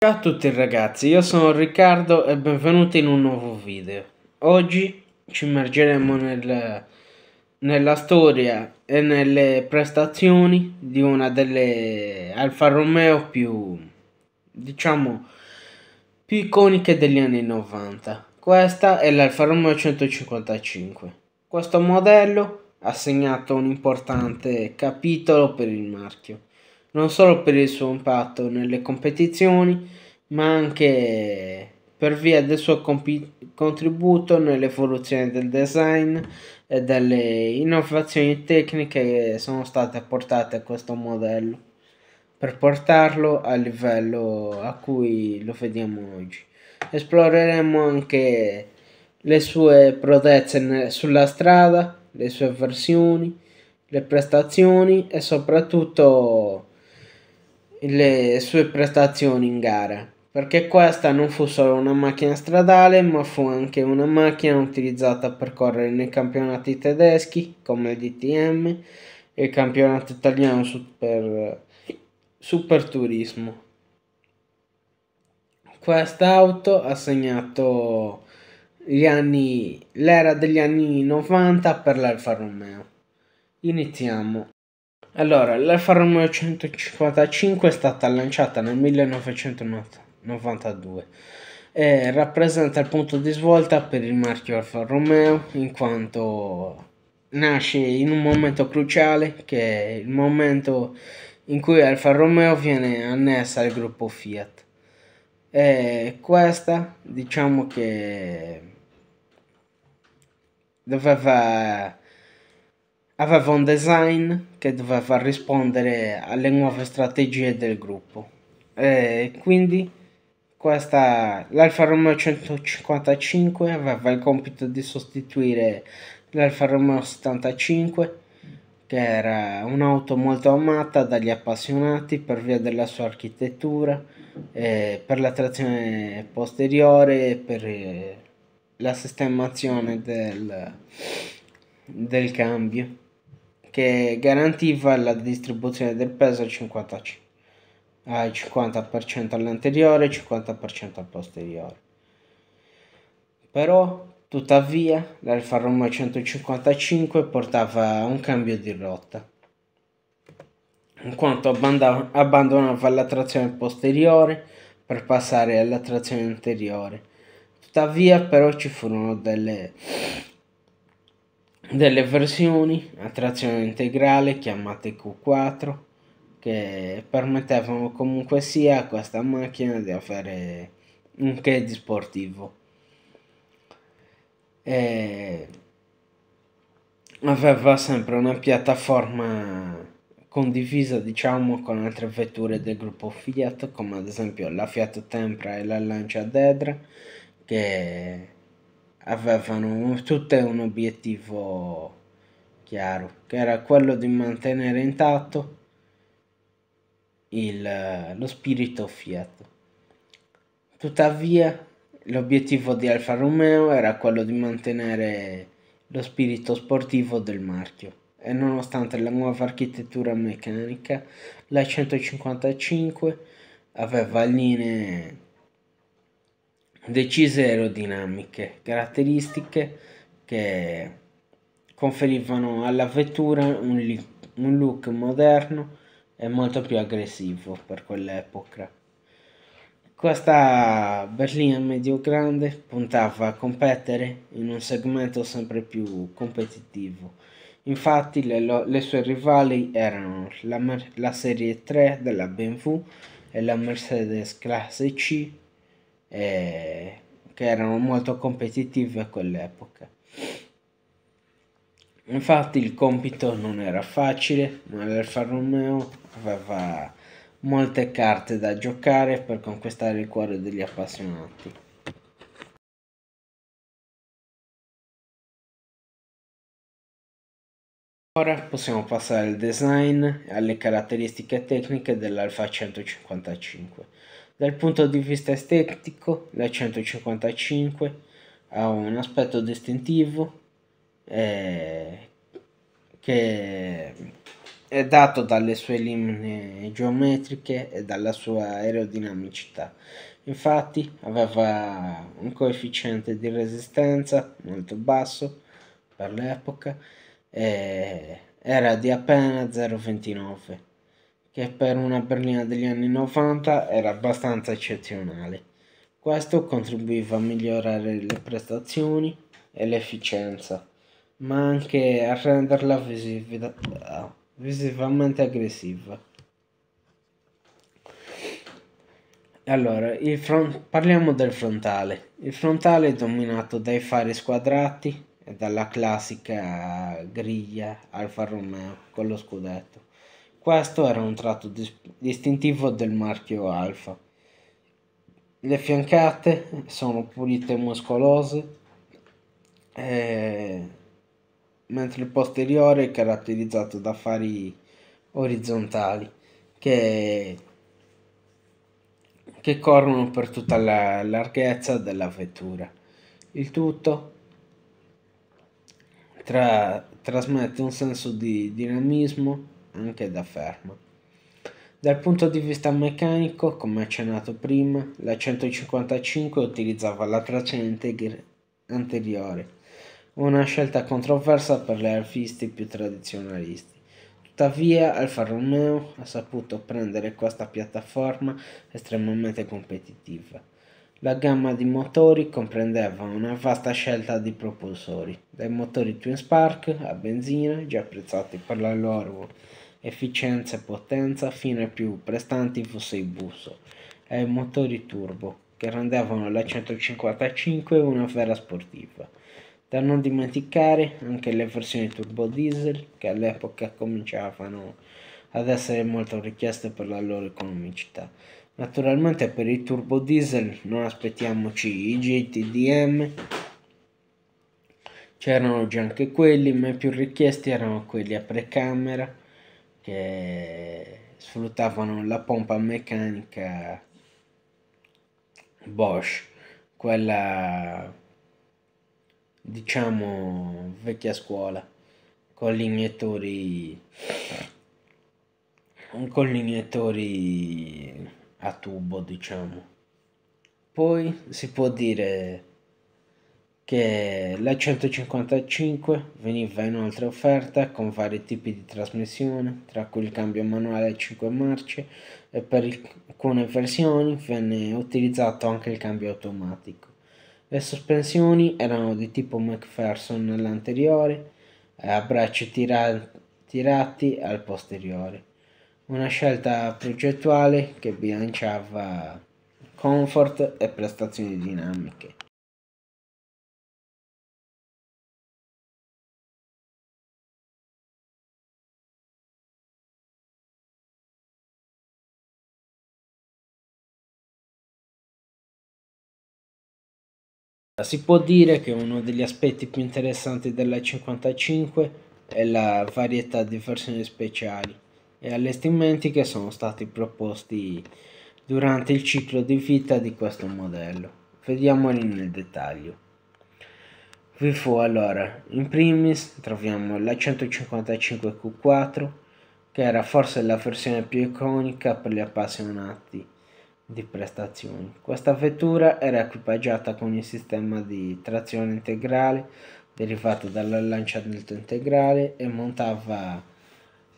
Ciao a tutti ragazzi, io sono Riccardo e benvenuti in un nuovo video. Oggi ci immergeremo nel, nella storia e nelle prestazioni di una delle Alfa Romeo più, diciamo, più iconiche degli anni 90. Questa è l'Alfa Romeo 155. Questo modello ha segnato un importante capitolo per il marchio non solo per il suo impatto nelle competizioni, ma anche per via del suo compi- contributo nell'evoluzione del design e delle innovazioni tecniche che sono state apportate a questo modello per portarlo al livello a cui lo vediamo oggi. Esploreremo anche le sue prodezze sulla strada, le sue versioni, le prestazioni e soprattutto le sue prestazioni in gara, perché questa non fu solo una macchina stradale, ma fu anche una macchina utilizzata per correre nei campionati tedeschi, come il DTM, e il campionato italiano Super, super Turismo. Questa auto ha segnato anni, l'era degli anni 90 per l'Alfa Romeo. Iniziamo. Allora, l'Alfa Romeo 155 è stata lanciata nel 1992 e rappresenta il punto di svolta per il marchio Alfa Romeo in quanto nasce in un momento cruciale che è il momento in cui Alfa Romeo viene annessa al gruppo Fiat. E questa diciamo che doveva aveva un design che doveva rispondere alle nuove strategie del gruppo e quindi questa, l'Alfa Romeo 155 aveva il compito di sostituire l'Alfa Romeo 75 che era un'auto molto amata dagli appassionati per via della sua architettura, e per la trazione posteriore e per la sistemazione del, del cambio che garantiva la distribuzione del peso al 50, al 50% all'anteriore e 50% al posteriore. Però, tuttavia, l'Alfa Romeo 155 portava un cambio di rotta, in quanto abbandonava la trazione posteriore per passare alla trazione anteriore. Tuttavia, però, ci furono delle delle versioni a trazione integrale chiamate Q4 che permettevano comunque sia a questa macchina di avere un che di sportivo e aveva sempre una piattaforma condivisa diciamo con altre vetture del gruppo Fiat come ad esempio la Fiat Tempra e la Lancia Dedra che avevano tutte un obiettivo chiaro, che era quello di mantenere intatto il, lo spirito Fiat. Tuttavia, l'obiettivo di Alfa Romeo era quello di mantenere lo spirito sportivo del marchio e nonostante la nuova architettura meccanica, la 155 aveva linee decise aerodinamiche, caratteristiche che conferivano alla vettura un, un look moderno e molto più aggressivo per quell'epoca. Questa berlina medio grande puntava a competere in un segmento sempre più competitivo. Infatti le, le sue rivali erano la, la Serie 3 della BMW e la Mercedes Classe C eh, che erano molto competitive a quell'epoca. Infatti il compito non era facile, ma l'Alfa Romeo aveva molte carte da giocare per conquistare il cuore degli appassionati. Ora possiamo passare al design e alle caratteristiche tecniche dell'Alfa 155. Dal punto di vista estetico, la 155 ha un aspetto distintivo eh, che è dato dalle sue linee geometriche e dalla sua aerodinamicità. Infatti aveva un coefficiente di resistenza molto basso per l'epoca, eh, era di appena 0,29 che per una Berlina degli anni 90 era abbastanza eccezionale. Questo contribuiva a migliorare le prestazioni e l'efficienza, ma anche a renderla visiv visivamente aggressiva. Allora, parliamo del frontale. Il frontale è dominato dai fari squadrati e dalla classica griglia Alfa Romeo con lo scudetto. Questo era un tratto distintivo del marchio Alfa. Le fiancate sono pulite e muscolose, eh, mentre il posteriore è caratterizzato da fari orizzontali che, che corrono per tutta la larghezza della vettura. Il tutto tra, trasmette un senso di dinamismo anche da ferma. Dal punto di vista meccanico, come accennato prima, la 155 utilizzava la trazione anteriore, una scelta controversa per gli alfisti più tradizionalisti. Tuttavia Alfa Romeo ha saputo prendere questa piattaforma estremamente competitiva. La gamma di motori comprendeva una vasta scelta di propulsori, dai motori Twin Spark a benzina, già apprezzati per la loro efficienza e potenza fino ai più prestanti V6 e ai motori turbo che rendevano la 155 una vera sportiva. Da non dimenticare anche le versioni turbo diesel che all'epoca cominciavano ad essere molto richieste per la loro economicità. Naturalmente per i turbo diesel non aspettiamoci i GTDM, c'erano già anche quelli, ma i più richiesti erano quelli a precamera che sfruttavano la pompa meccanica Bosch, quella diciamo vecchia scuola, con gli iniettori con gli iniettori a tubo, diciamo. Poi si può dire che la 155 veniva inoltre offerta con vari tipi di trasmissione, tra cui il cambio manuale a 5 marce e per alcune versioni venne utilizzato anche il cambio automatico. Le sospensioni erano di tipo McPherson nell'anteriore e a bracci tira tirati al posteriore, una scelta progettuale che bilanciava comfort e prestazioni dinamiche. Si può dire che uno degli aspetti più interessanti della 55 è la varietà di versioni speciali e allestimenti che sono stati proposti durante il ciclo di vita di questo modello. Vediamoli nel dettaglio. Vi fu allora, in primis troviamo la 155 Q4 che era forse la versione più iconica per gli appassionati di prestazioni. Questa vettura era equipaggiata con il sistema di trazione integrale derivato dalla lancia delta integrale e montava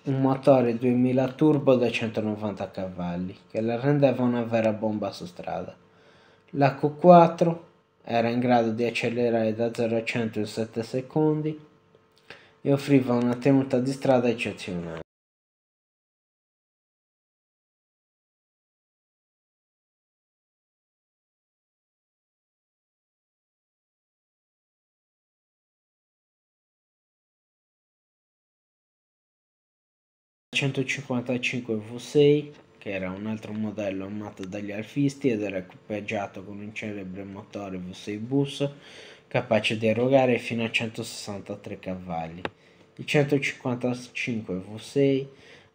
un motore 2000 turbo da 190 cavalli che la rendeva una vera bomba su strada. La Q4 era in grado di accelerare da 0 a 100 in 7 secondi e offriva una tenuta di strada eccezionale. 155 V6 che era un altro modello amato dagli alfisti ed era equipaggiato con un celebre motore V6 Bus capace di erogare fino a 163 cavalli. Il 155 V6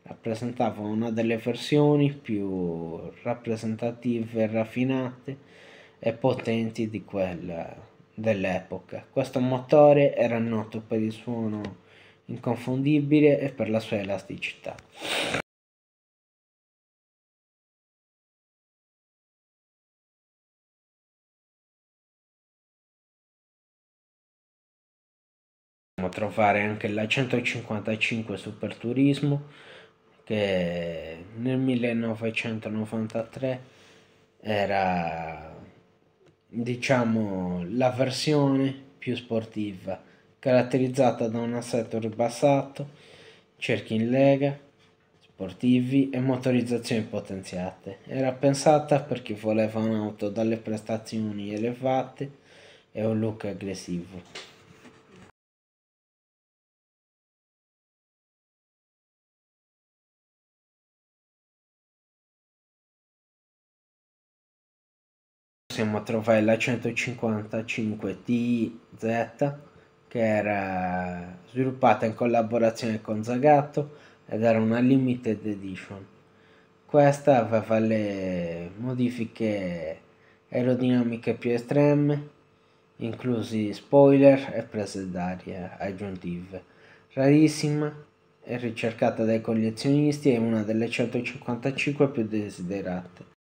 rappresentava una delle versioni più rappresentative, raffinate e potenti di quella dell'epoca. Questo motore era noto per il suono inconfondibile e per la sua elasticità. trovare anche la 155 Super Turismo che nel 1993 era diciamo la versione più sportiva caratterizzata da un assetto ribassato, cerchi in lega, sportivi e motorizzazioni potenziate. Era pensata per chi voleva un'auto dalle prestazioni elevate e un look aggressivo. possiamo trovare la 155 TZ che era sviluppata in collaborazione con Zagato ed era una limited edition. Questa aveva le modifiche aerodinamiche più estreme, inclusi spoiler e prese d'aria aggiuntive. Rarissima e ricercata dai collezionisti è una delle 155 più desiderate.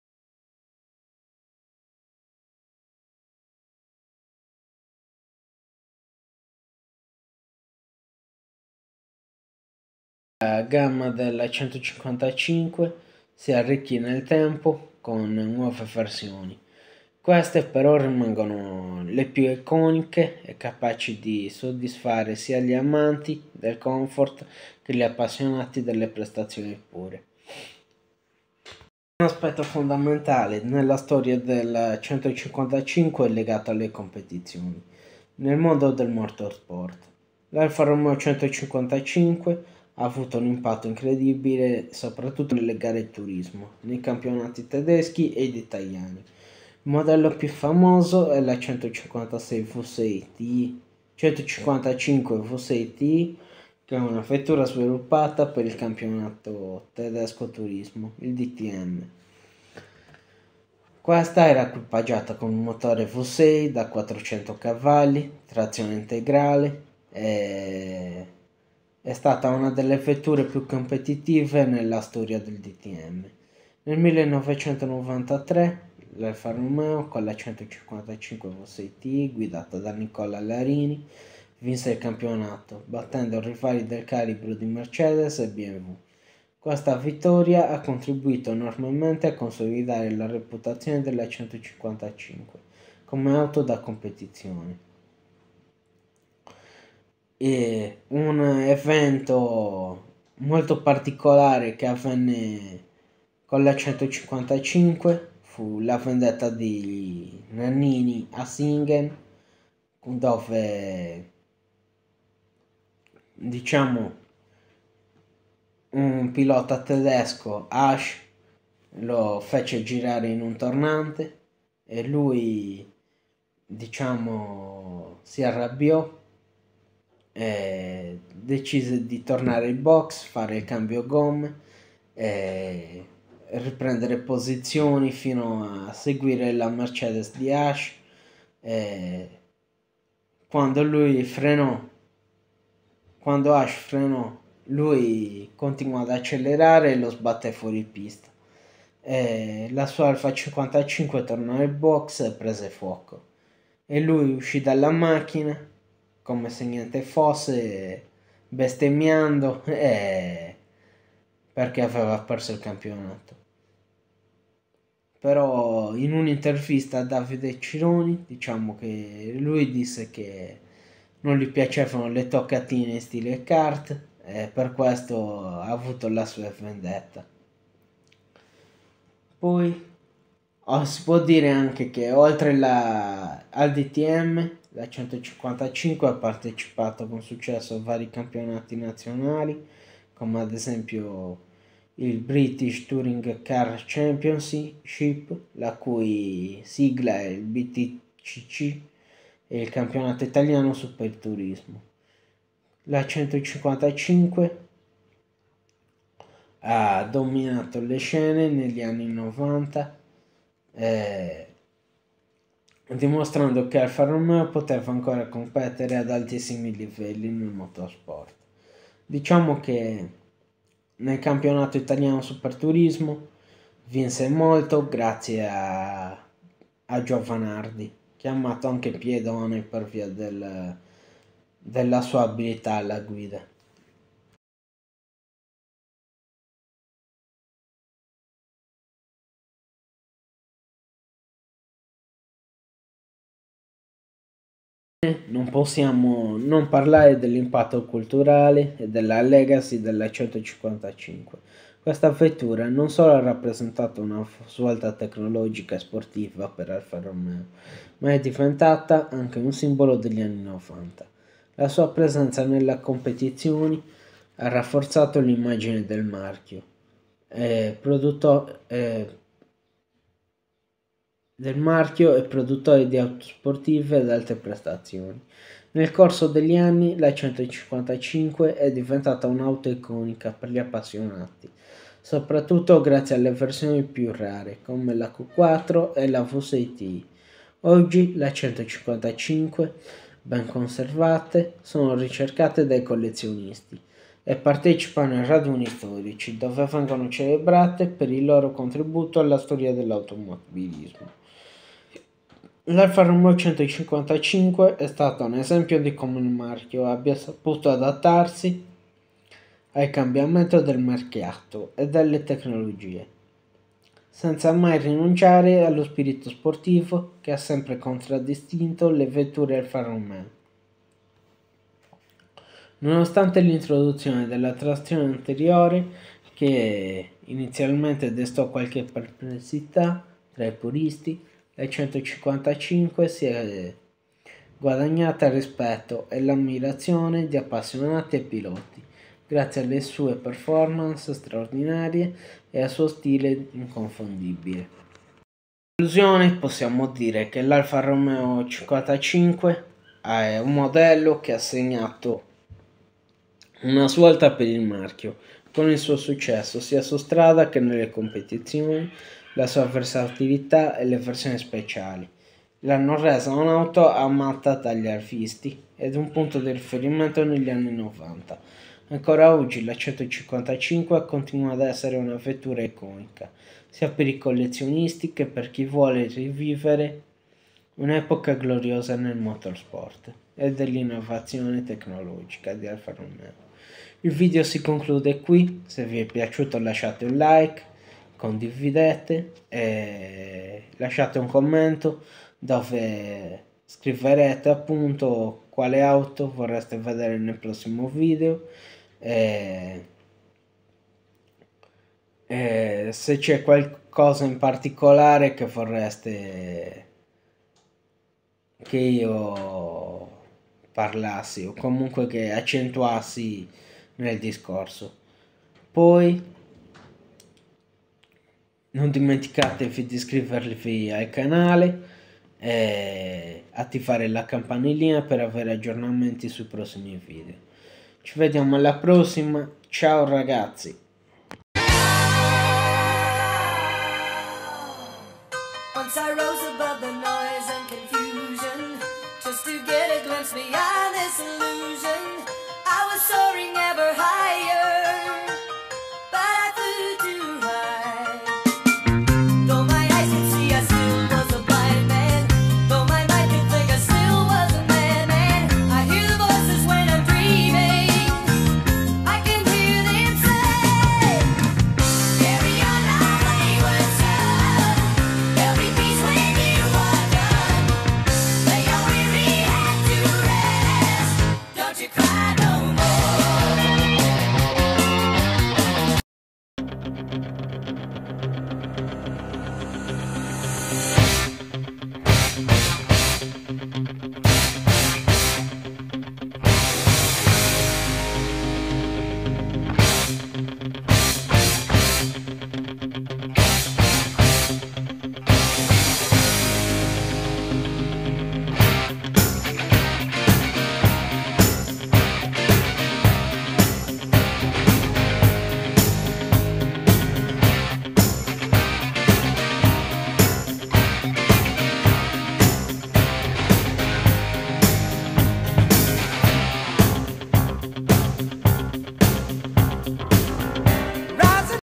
gamma della 155 si arricchì nel tempo con nuove versioni. Queste però rimangono le più iconiche e capaci di soddisfare sia gli amanti del comfort che gli appassionati delle prestazioni pure. Un aspetto fondamentale nella storia del 155 è legato alle competizioni nel mondo del motorsport. L'Alfa Romeo 155 ha avuto un impatto incredibile soprattutto nelle gare di turismo, nei campionati tedeschi ed italiani. Il modello più famoso è la 156 Fossetti, 155 T, che è una vettura sviluppata per il campionato tedesco turismo, il DTM. Questa era equipaggiata con un motore V6 da 400 cavalli, trazione integrale e è stata una delle vetture più competitive nella storia del DTM. Nel 1993 l'Alfa Romeo con la 155 V6T guidata da Nicola Larini vinse il campionato battendo rivali del calibro di Mercedes e BMW. Questa vittoria ha contribuito enormemente a consolidare la reputazione della 155 come auto da competizione eh, un evento molto particolare che avvenne con la 155 fu la vendetta di Nannini a Singen dove diciamo un pilota tedesco Ash lo fece girare in un tornante e lui diciamo si arrabbiò eh, decise di tornare in box, fare il cambio gomme, eh, riprendere posizioni fino a seguire la Mercedes di Ash. Eh, quando lui frenò, quando Ash frenò, lui continuò ad accelerare e lo sbatté fuori pista. Eh, la sua Alfa 55 tornò in box e prese fuoco. E lui uscì dalla macchina come se niente fosse, bestemmiando eh, perché aveva perso il campionato. Però in un'intervista a Davide Cironi diciamo che lui disse che non gli piacevano le toccatine in stile kart e per questo ha avuto la sua vendetta. Poi oh, si può dire anche che oltre la, al DTM la 155 ha partecipato con successo a vari campionati nazionali, come ad esempio il British Touring Car Championship, la cui sigla è il BTCC, e il campionato italiano Super Turismo. La 155 ha dominato le scene negli anni 90. Eh, dimostrando che Alfa Romeo poteva ancora competere ad altissimi livelli nel motorsport. Diciamo che nel campionato italiano Superturismo vinse molto grazie a, a Giovanardi, chiamato anche Piedone per via del, della sua abilità alla guida. Non possiamo non parlare dell'impatto culturale e della legacy della 155. Questa vettura non solo ha rappresentato una svolta tecnologica e sportiva per Alfa Romeo, ma è diventata anche un simbolo degli anni 90. La sua presenza nelle competizioni ha rafforzato l'immagine del marchio e prodotto, eh, del marchio e produttore di auto sportive ad alte prestazioni. Nel corso degli anni la 155 è diventata un'auto iconica per gli appassionati, soprattutto grazie alle versioni più rare come la Q4 e la V6T. Oggi la 155, ben conservate, sono ricercate dai collezionisti e partecipano ai raduni storici dove vengono celebrate per il loro contributo alla storia dell'automobilismo. L'Alfa Romeo 155 è stato un esempio di come il marchio abbia saputo adattarsi al cambiamento del mercato e delle tecnologie, senza mai rinunciare allo spirito sportivo che ha sempre contraddistinto le vetture Alfa Romeo. Nonostante l'introduzione della trazione anteriore, che inizialmente destò qualche perplessità tra i puristi, nel 155 si è guadagnata il rispetto e l'ammirazione di appassionati e piloti, grazie alle sue performance straordinarie e al suo stile inconfondibile. In conclusione possiamo dire che l'Alfa Romeo 55 è un modello che ha segnato una svolta per il marchio, con il suo successo sia su strada che nelle competizioni la sua versatilità e le versioni speciali. L'hanno resa un'auto amata dagli artisti ed un punto di riferimento negli anni 90. Ancora oggi la 155 continua ad essere una vettura iconica, sia per i collezionisti che per chi vuole rivivere un'epoca gloriosa nel motorsport e dell'innovazione tecnologica di Alfa Romeo. Il video si conclude qui, se vi è piaciuto lasciate un like, condividete e lasciate un commento dove scriverete appunto quale auto vorreste vedere nel prossimo video e, e se c'è qualcosa in particolare che vorreste che io parlassi o comunque che accentuassi nel discorso poi non dimenticatevi di iscrivervi al canale e eh, attivare la campanellina per avere aggiornamenti sui prossimi video. Ci vediamo alla prossima, ciao ragazzi! Once I